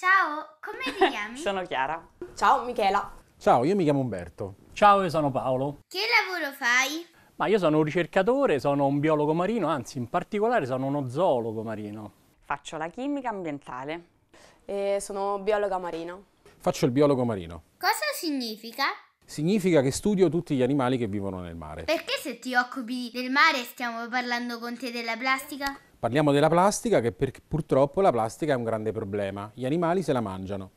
Ciao, come ti chiami? sono Chiara. Ciao, Michela. Ciao, io mi chiamo Umberto. Ciao, io sono Paolo. Che lavoro fai? Ma io sono un ricercatore, sono un biologo marino, anzi in particolare sono uno zoologo marino. Faccio la chimica ambientale. E sono biologa marino. Faccio il biologo marino. Cosa significa? Significa che studio tutti gli animali che vivono nel mare. Perché se ti occupi del mare stiamo parlando con te della plastica? Parliamo della plastica che purtroppo la plastica è un grande problema. Gli animali se la mangiano.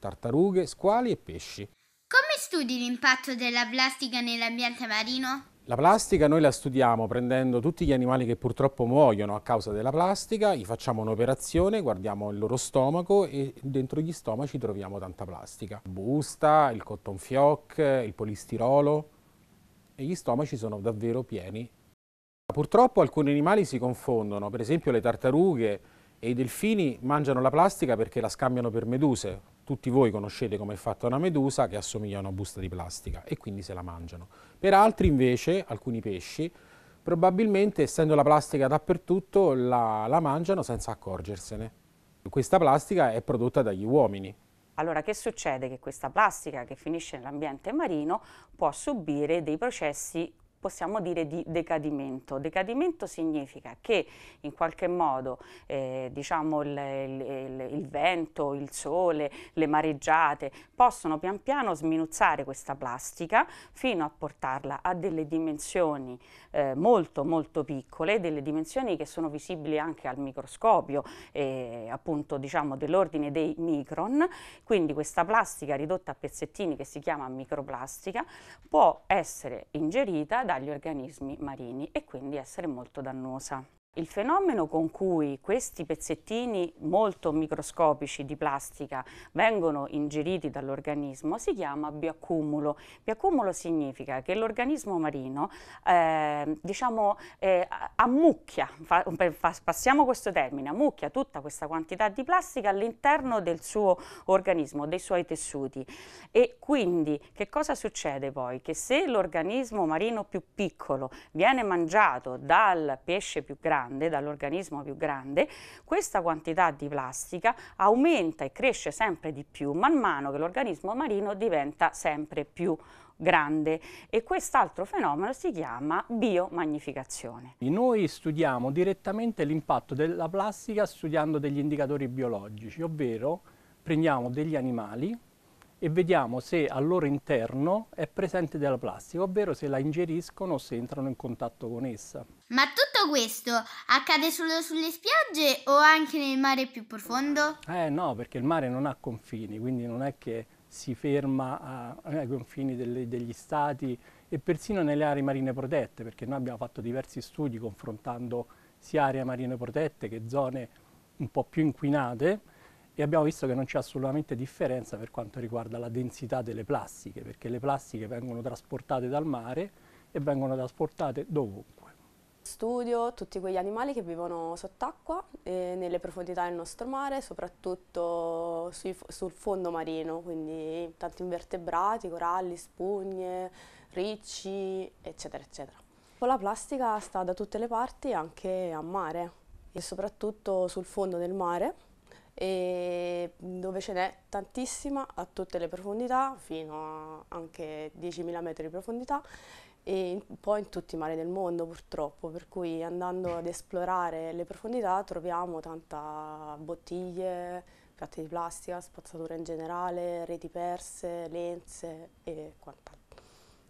Tartarughe, squali e pesci. Come studi l'impatto della plastica nell'ambiente marino? La plastica noi la studiamo prendendo tutti gli animali che purtroppo muoiono a causa della plastica, gli facciamo un'operazione, guardiamo il loro stomaco e dentro gli stomaci troviamo tanta plastica. Busta, il cotton fioc, il polistirolo e gli stomaci sono davvero pieni Purtroppo alcuni animali si confondono, per esempio le tartarughe e i delfini mangiano la plastica perché la scambiano per meduse. Tutti voi conoscete come è fatta una medusa che assomiglia a una busta di plastica e quindi se la mangiano. Per altri invece, alcuni pesci, probabilmente essendo la plastica dappertutto la, la mangiano senza accorgersene. Questa plastica è prodotta dagli uomini, allora che succede? Che questa plastica che finisce nell'ambiente marino può subire dei processi possiamo dire di decadimento. Decadimento significa che in qualche modo eh, diciamo il, il, il, vento, il sole, le mareggiate possono pian piano sminuzzare questa plastica fino a portarla a delle dimensioni eh, molto molto piccole, delle dimensioni che sono visibili anche al microscopio, eh, appunto diciamo dell'ordine dei micron, quindi questa plastica ridotta a pezzettini che si chiama microplastica può essere ingerita dagli organismi marini e quindi essere molto dannosa. Il fenomeno con cui questi pezzettini molto microscopici di plastica vengono ingeriti dall'organismo si chiama bioaccumulo. Bioaccumulo significa che l'organismo marino eh, diciamo, eh, ammucchia, fa, passiamo questo termine, ammucchia tutta questa quantità di plastica all'interno del suo organismo, dei suoi tessuti. E quindi che cosa succede poi? Che se l'organismo marino più piccolo viene mangiato dal pesce più grande, grande, dall'organismo più grande, questa quantità di plastica aumenta e cresce sempre di più man mano che l'organismo marino diventa sempre più grande e quest'altro fenomeno si chiama biomagnificazione. Noi studiamo direttamente l'impatto della plastica studiando degli indicatori biologici, ovvero prendiamo degli animali e vediamo se al loro interno è presente della plastica, ovvero se la ingeriscono o se entrano in contatto con essa. Ma tutto questo accade solo sulle spiagge o anche nel mare più profondo? Eh no, perché il mare non ha confini, quindi non è che si ferma eh, ai confini delle, degli stati e persino nelle aree marine protette, perché noi abbiamo fatto diversi studi confrontando sia aree marine protette che zone un po' più inquinate e abbiamo visto che non c'è assolutamente differenza per quanto riguarda la densità delle plastiche, perché le plastiche vengono trasportate dal mare e vengono trasportate dovunque. Studio tutti quegli animali che vivono sott'acqua, eh, nelle profondità del nostro mare, soprattutto sui, sul fondo marino, quindi tanti invertebrati, coralli, spugne, ricci, eccetera, eccetera. La plastica sta da tutte le parti, anche a mare, e soprattutto sul fondo del mare, e dove ce n'è tantissima a tutte le profondità, fino a anche 10.000 metri di profondità e in, poi in tutti i mari del mondo purtroppo, per cui andando ad esplorare le profondità troviamo tanta bottiglie, piatti di plastica, spazzatura in generale, reti perse, lenze e quant'altro.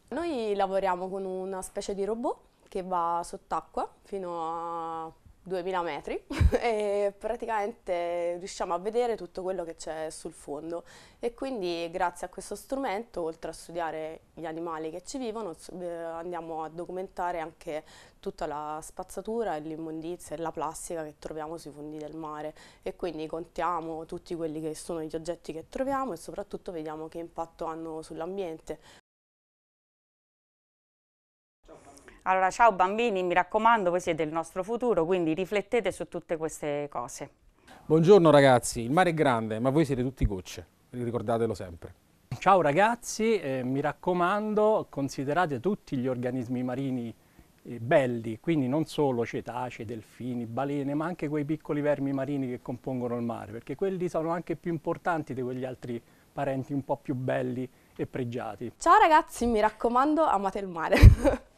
Noi lavoriamo con una specie di robot che va sott'acqua fino a 2000 metri e praticamente riusciamo a vedere tutto quello che c'è sul fondo e quindi grazie a questo strumento oltre a studiare gli animali che ci vivono eh, andiamo a documentare anche tutta la spazzatura e l'immondizia e la plastica che troviamo sui fondi del mare e quindi contiamo tutti quelli che sono gli oggetti che troviamo e soprattutto vediamo che impatto hanno sull'ambiente Allora, ciao bambini, mi raccomando, voi siete il nostro futuro, quindi riflettete su tutte queste cose. Buongiorno ragazzi, il mare è grande, ma voi siete tutti gocce, ricordatelo sempre. Ciao ragazzi, eh, mi raccomando, considerate tutti gli organismi marini eh, belli, quindi non solo cetacei, delfini, balene, ma anche quei piccoli vermi marini che compongono il mare, perché quelli sono anche più importanti di quegli altri parenti un po' più belli e pregiati. Ciao ragazzi, mi raccomando, amate il mare.